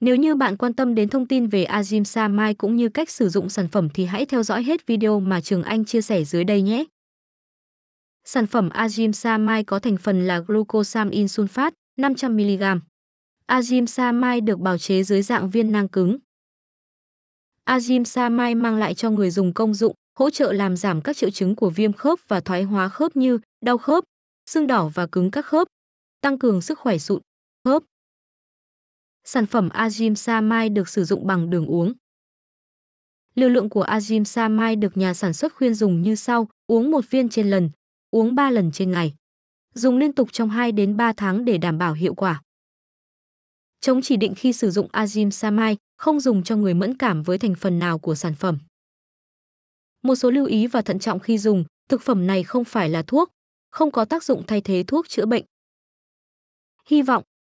Nếu như bạn quan tâm đến thông tin về Ajimsa Mai cũng như cách sử dụng sản phẩm thì hãy theo dõi hết video mà Trường Anh chia sẻ dưới đây nhé. Sản phẩm Ajimsa Mai có thành phần là glucosamin sulfat 500mg. Ajimsa Mai được bào chế dưới dạng viên nang cứng. Ajimsa Mai mang lại cho người dùng công dụng, hỗ trợ làm giảm các triệu chứng của viêm khớp và thoái hóa khớp như đau khớp, sưng đỏ và cứng các khớp, tăng cường sức khỏe sụn, khớp sản phẩm Azim Sa Mai được sử dụng bằng đường uống. Liều lượng của Azim Sa Mai được nhà sản xuất khuyên dùng như sau, uống một viên trên lần, uống 3 lần trên ngày. Dùng liên tục trong 2 đến 3 tháng để đảm bảo hiệu quả. Chống chỉ định khi sử dụng Azim Sa Mai, không dùng cho người mẫn cảm với thành phần nào của sản phẩm. Một số lưu ý và thận trọng khi dùng, thực phẩm này không phải là thuốc, không có tác dụng thay thế thuốc chữa bệnh. Hy vọng